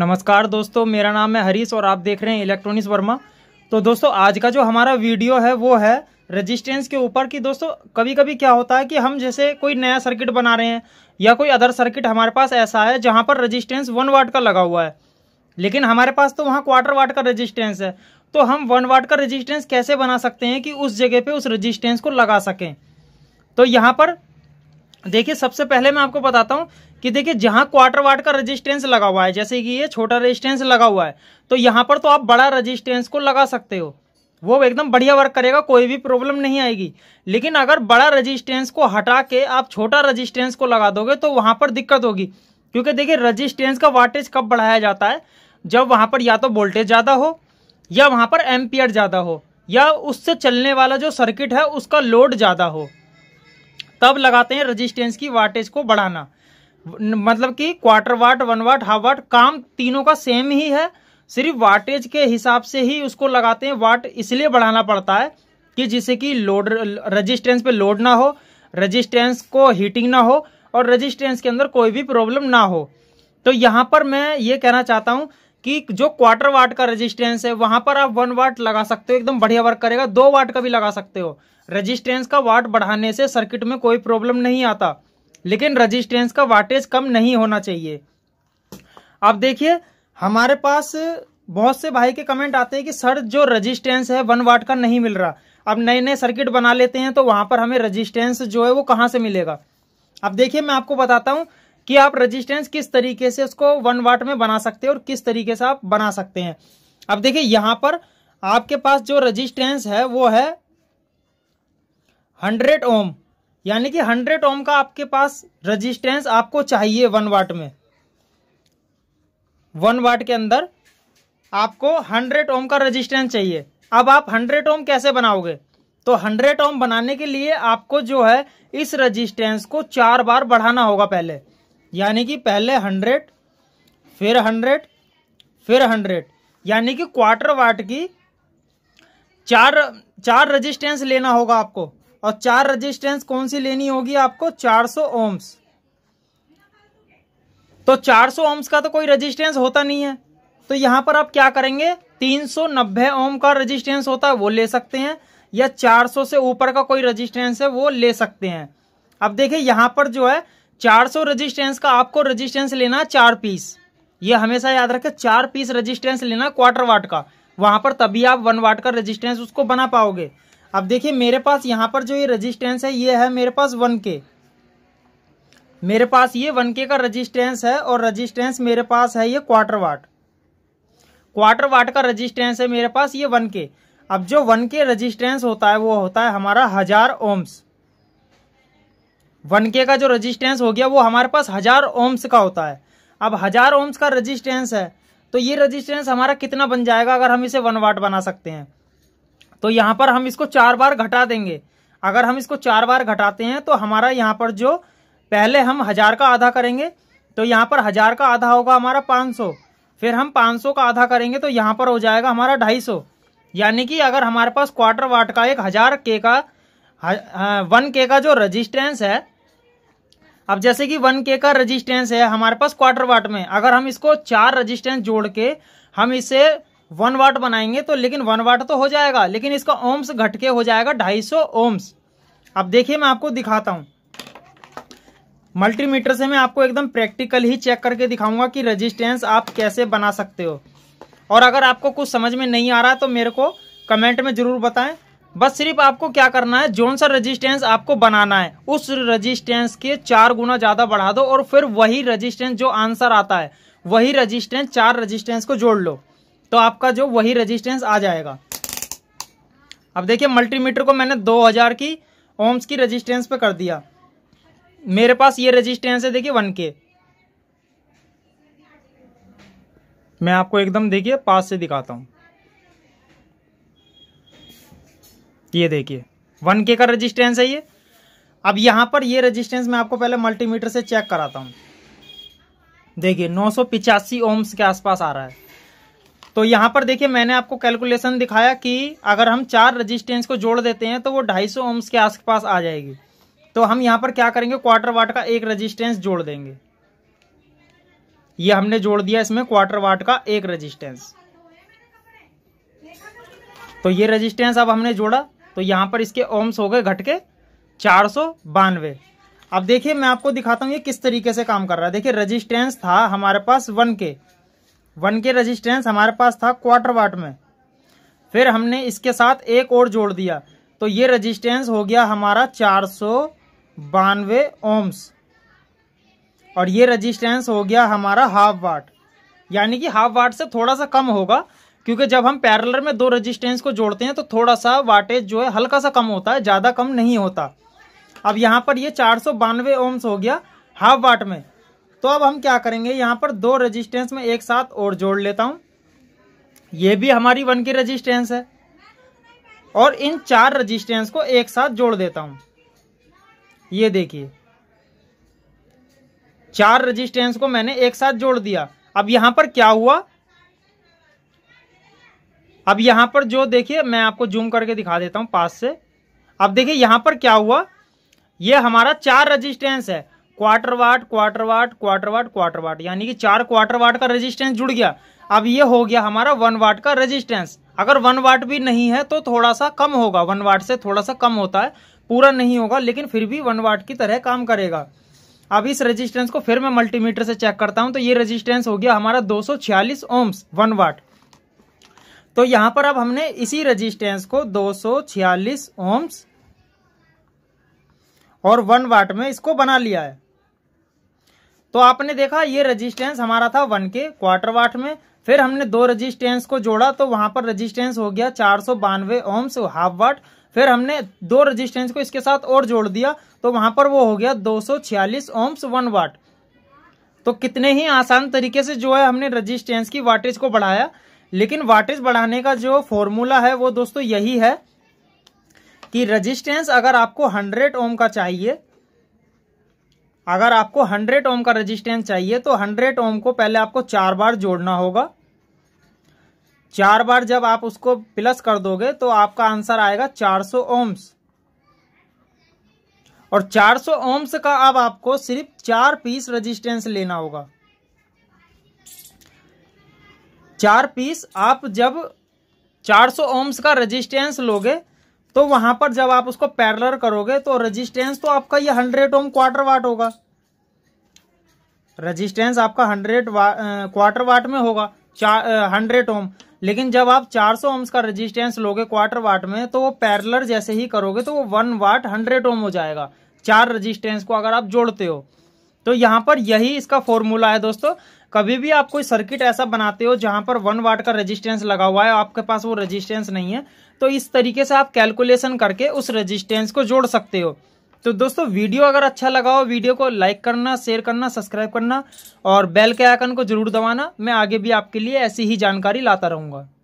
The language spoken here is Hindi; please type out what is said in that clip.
नमस्कार दोस्तों मेरा नाम है हरीश और आप देख रहे हैं इलेक्ट्रॉनिक्स वर्मा तो दोस्तों आज का जो हमारा वीडियो है वो है रेजिस्टेंस के ऊपर कि दोस्तों कभी कभी क्या होता है कि हम जैसे कोई नया सर्किट बना रहे हैं या कोई अदर सर्किट हमारे पास ऐसा है जहाँ पर रजिस्टेंस वन वाट का लगा हुआ है लेकिन हमारे पास तो वहाँ क्वार्टर वाट का रजिस्टेंस है तो हम वन वाट का रजिस्टेंस कैसे बना सकते हैं कि उस जगह पर उस रजिस्टेंस को लगा सकें तो यहाँ पर देखिए सबसे पहले मैं आपको बताता हूँ कि देखिए जहां क्वार्टर वाट का रेजिस्टेंस लगा हुआ है जैसे कि ये छोटा रेजिस्टेंस लगा हुआ है तो यहाँ पर तो आप बड़ा रेजिस्टेंस को लगा सकते हो वो एकदम बढ़िया वर्क करेगा कोई भी प्रॉब्लम नहीं आएगी लेकिन अगर बड़ा रेजिस्टेंस को हटा के आप छोटा रेजिस्टेंस को लगा दोगे तो वहां पर दिक्कत होगी क्योंकि देखिए रजिस्टेंस का वाटेज कब बढ़ाया जाता है जब वहां पर या तो वोल्टेज ज़्यादा हो या वहां पर एम्पियर ज़्यादा हो या उससे चलने वाला जो सर्किट है उसका लोड ज़्यादा हो तब लगाते हैं रेजिस्टेंस की वाटेज को बढ़ाना मतलब कि quarter watt one watt half watt काम तीनों का सेम ही है सिर्फ वाटेज के हिसाब से ही उसको लगाते हैं वाट इसलिए बढ़ाना पड़ता है कि जिससे कि लोड रजिस्टेंस पे लोड ना हो रजिस्टेंस को हीटिंग ना हो और रजिस्टेंस के अंदर कोई भी प्रॉब्लम ना हो तो यहाँ पर मैं ये कहना चाहता हूँ कि जो क्वार्टर वाट का रजिस्टेंस है वहां पर आप वन वाट लगा सकते हो एकदम बढ़िया वर्क करेगा दो वाट का भी लगा सकते हो रजिस्टेंस का वाट बढ़ाने से सर्किट में कोई प्रॉब्लम नहीं आता लेकिन रजिस्टेंस का वाटेज कम नहीं होना चाहिए अब देखिए हमारे पास बहुत से भाई के कमेंट आते हैं कि सर जो रजिस्टेंस है वन वाट का नहीं मिल रहा अब नए नए सर्किट बना लेते हैं तो वहां पर हमें रजिस्टेंस जो है वो कहाँ से मिलेगा अब देखिए मैं आपको बताता हूँ कि आप रजिस्टेंस किस तरीके से उसको वन वाट में बना सकते हैं और किस तरीके से आप बना सकते हैं अब देखिए यहां पर आपके पास जो रजिस्टेंस है वो है हंड्रेड ओम यानी कि हंड्रेड ओम का आपके पास रजिस्टेंस आपको चाहिए वन वाट में वन वाट के अंदर आपको हंड्रेड ओम का रजिस्टेंस चाहिए अब आप हंड्रेड ओम कैसे बनाओगे तो हंड्रेड ओम बनाने के लिए आपको जो है इस रजिस्टेंस को चार बार बढ़ाना होगा पहले यानी कि पहले हंड्रेड फिर हंड्रेड फिर हंड्रेड यानी कि क्वार्टर वाट की चार चार रजिस्टेंस लेना होगा आपको और चार रेजिस्टेंस कौन सी लेनी होगी आपको 400 ओम्स तो 400 ओम्स का तो कोई रेजिस्टेंस होता नहीं है तो यहां पर आप क्या करेंगे 390 ओम का रजिस्टेंस होता है वो ले सकते हैं या 400 से ऊपर का कोई रजिस्टेंस है वो ले सकते हैं अब देखिये यहां पर जो है 400 रजिस्टेंस का आपको रजिस्टेंस लेना है चार पीस ये हमेशा याद रखे चार पीस रजिस्टेंस लेना क्वार्टर वाट का वहां पर तभी आप वन वाट का रजिस्टेंस उसको बना पाओगे अब देखिए मेरे पास यहाँ पर जो ये रजिस्टेंस है ये है मेरे पास वन के मेरे पास ये वन के का रजिस्टेंस है और रजिस्टेंस मेरे पास है ये क्वार्टर वाट क्वार्टर वाट का रजिस्टेंस है मेरे पास ये वन के अब जो वन के रजिस्टेंस होता है वो होता है हमारा हजार ओम्स वन के का जो रजिस्टेंस हो गया वो हमारे पास हजार ओम्स का होता है अब हजार ओम्स का रजिस्टेंस है तो ये रजिस्टेंस हमारा कितना बन जाएगा अगर हम इसे वन वाट बना सकते हैं तो यहां पर हम इसको चार बार घटा देंगे अगर हम इसको चार बार घटाते हैं तो हमारा यहां पर जो पहले हम हज़ार का आधा करेंगे तो यहां पर हज़ार का आधा होगा हमारा पांच सौ फिर हम पांच सौ का आधा करेंगे तो यहां पर हो जाएगा हमारा ढाई सौ यानी कि अगर हमारे पास क्वार्टर वाट का एक हज़ार के का वन के का जो रजिस्टेंस है अब जैसे कि वन के का रजिस्टेंस है हमारे पास क्वार्टर वाट में अगर हम इसको चार रजिस्टेंस जोड़ के हम इसे वन वाट बनाएंगे तो लेकिन वन वाट तो हो जाएगा लेकिन इसका ओम्स घट के हो जाएगा ढाई सौ ओम्स अब देखिए मैं आपको दिखाता हूँ मल्टीमीटर से मैं आपको एकदम प्रैक्टिकल ही चेक करके दिखाऊंगा कि रेजिस्टेंस आप कैसे बना सकते हो और अगर आपको कुछ समझ में नहीं आ रहा तो मेरे को कमेंट में ज़रूर बताएं बस सिर्फ आपको क्या करना है जोन सा रजिस्टेंस आपको बनाना है उस रजिस्टेंस के चार गुना ज़्यादा बढ़ा दो और फिर वही रजिस्टेंस जो आंसर आता है वही रजिस्टेंस चार रजिस्टेंस को जोड़ लो तो आपका जो वही रेजिस्टेंस आ जाएगा अब देखिए मल्टीमीटर को मैंने 2000 की ओम्स की रेजिस्टेंस पे कर दिया मेरे पास ये रेजिस्टेंस है देखिए वन के मैं आपको एकदम देखिए पास से दिखाता हूँ ये देखिए वन के का रेजिस्टेंस है ये अब यहां पर ये रेजिस्टेंस मैं आपको पहले मल्टीमीटर से चेक कराता हूं देखिए नौ सौ ओम्स के आसपास आ रहा है तो यहाँ पर देखिए मैंने आपको कैलकुलेशन दिखाया कि अगर हम चार रजिस्टेंस को जोड़ देते हैं तो वो 250 ओम्स के आसपास आ जाएगी तो हम यहाँ पर क्या करेंगे क्वार्टर वाट का एक रजिस्टेंस जोड़ देंगे ये हमने जोड़ दिया इसमें क्वार्टर वाट का एक रजिस्टेंस तो ये रजिस्टेंस अब हमने जोड़ा तो यहाँ पर इसके ओम्स हो गए घटके चार सौ बानवे अब देखिए मैं आपको दिखाता हूँ ये किस तरीके से काम कर रहा है देखिए रजिस्टेंस था हमारे पास one K one K resistance हमारे पास था क्वार्टर वाट में फिर हमने इसके साथ एक और जोड़ दिया तो ये रेजिस्टेंस हो गया हमारा चार सौ बानवे ओम्स और ये रेजिस्टेंस हो गया हमारा हाफ वाट यानी कि हाफ वाट से थोड़ा सा कम होगा क्योंकि जब हम पैरलर में दो रेजिस्टेंस को जोड़ते हैं तो थोड़ा सा वाटेज जो है हल्का सा कम होता है ज़्यादा कम नहीं होता अब यहाँ पर ये चार सौ बानवे ओम्स हो गया हाफ वाट में तो अब हम क्या करेंगे यहाँ पर दो रजिस्टेंस में एक साथ और जोड़ लेता हूँ ये भी हमारी वन की रजिस्टेंस है और इन चार रजिस्टेंस को एक साथ जोड़ देता हूँ ये देखिए चार रजिस्टेंस को मैंने एक साथ जोड़ दिया अब यहां पर क्या हुआ अब यहां पर जो देखिए मैं आपको जूम करके दिखा देता हूं पास से अब देखिए यहां पर क्या हुआ ये हमारा चार रजिस्टेंस है quarter watt quarter watt quarter watt quarter watt यानी कि चार क्वार्टर वाट का रेजिस्टेंस जुड़ गया अब ये हो गया हमारा वन वाट का रेजिस्टेंस अगर वन वाट भी नहीं है तो थोड़ा सा कम होगा वन वाट से थोड़ा सा कम होता है पूरा नहीं होगा लेकिन फिर भी वन वाट की तरह काम करेगा अब इस रेजिस्टेंस को फिर मैं मल्टीमीटर से चेक करता हूं तो ये रेजिस्टेंस हो गया हमारा 246 ओम्स वन वाट तो यहां पर अब हमने इसी रेजिस्टेंस को 246 ओम्स और वन वाट में इसको बना लिया है तो आपने देखा ये रजिस्टेंस हमारा था वन के क्वार्टर वाट में फिर हमने दो रजिस्टेंस को जोड़ा तो वहां पर रजिस्टेंस हो गया चार सौ बानवे ओम्स हाफ वाट फिर हमने दो रजिस्टेंस को इसके साथ और जोड़ दिया तो वहां पर वो हो गया दो सौ छियालीस ओम्स वन वाट तो कितने ही आसान तरीके से जो है हमने रजिस्टेंस की वाटेज को बढ़ाया लेकिन वाटेज बढ़ाने का जो फॉर्मूला है वो दोस्तों यही है कि रजिस्टेंस अगर आपको हंड्रेड ओम का चाहिए अगर आपको 100 ओम का रेजिस्टेंस चाहिए तो 100 ओम को पहले आपको चार बार जोड़ना होगा चार बार जब आप उसको प्लस कर दोगे तो आपका आंसर आएगा 400 ओम्स और 400 ओम्स का अब आपको सिर्फ चार पीस रेजिस्टेंस लेना होगा चार पीस आप जब 400 ओम्स का रेजिस्टेंस लोगे तो वहां पर जब आप उसको पैरलर करोगे तो रेजिस्टेंस तो आपका ये हंड्रेड ओम क्वार्टर वाट होगा रेजिस्टेंस आपका हंड्रेड क्वार्टर वाट में होगा हंड्रेड ओम लेकिन जब आप 400 ओम्स का रेजिस्टेंस लोगे क्वार्टर वाट में तो वो पैरलर जैसे ही करोगे तो वो वन वाट हंड्रेड ओम हो जाएगा चार रेजिस्टेंस को अगर आप जोड़ते हो तो यहां पर यही इसका फॉर्मूला है दोस्तों कभी भी आप कोई सर्किट ऐसा बनाते हो जहां पर वन वाट का रेजिस्टेंस लगा हुआ है आपके पास वो रेजिस्टेंस नहीं है तो इस तरीके से आप कैलकुलेशन करके उस रेजिस्टेंस को जोड़ सकते हो तो दोस्तों वीडियो अगर अच्छा लगा हो वीडियो को लाइक करना शेयर करना सब्सक्राइब करना और बेल के आइकन को जरूर दबाना मैं आगे भी आपके लिए ऐसी ही जानकारी लाता रहूंगा